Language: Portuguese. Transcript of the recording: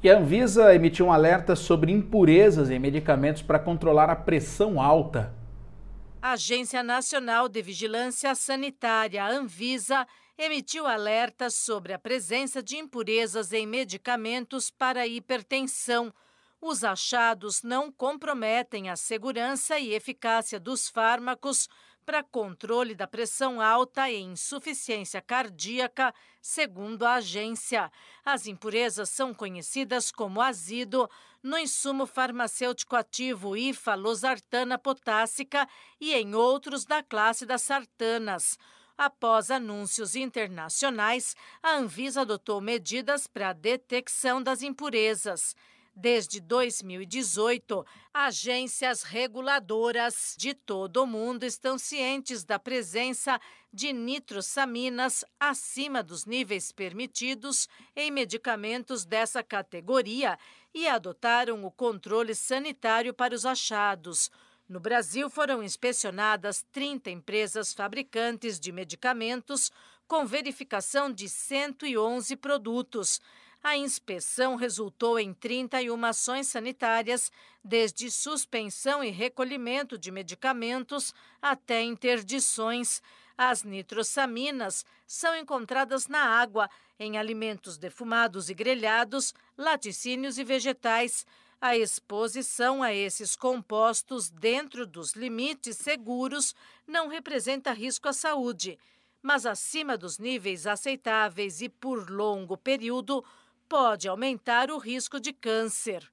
E a Anvisa emitiu um alerta sobre impurezas em medicamentos para controlar a pressão alta. A Agência Nacional de Vigilância Sanitária, Anvisa, emitiu alerta sobre a presença de impurezas em medicamentos para hipertensão. Os achados não comprometem a segurança e eficácia dos fármacos para controle da pressão alta e insuficiência cardíaca, segundo a agência. As impurezas são conhecidas como azido no insumo farmacêutico ativo ifalosartana potássica e em outros da classe das sartanas. Após anúncios internacionais, a Anvisa adotou medidas para a detecção das impurezas. Desde 2018, agências reguladoras de todo o mundo estão cientes da presença de nitrosaminas acima dos níveis permitidos em medicamentos dessa categoria e adotaram o controle sanitário para os achados. No Brasil, foram inspecionadas 30 empresas fabricantes de medicamentos, com verificação de 111 produtos. A inspeção resultou em 31 ações sanitárias, desde suspensão e recolhimento de medicamentos até interdições. As nitrosaminas são encontradas na água, em alimentos defumados e grelhados, laticínios e vegetais. A exposição a esses compostos dentro dos limites seguros não representa risco à saúde, mas acima dos níveis aceitáveis e por longo período pode aumentar o risco de câncer.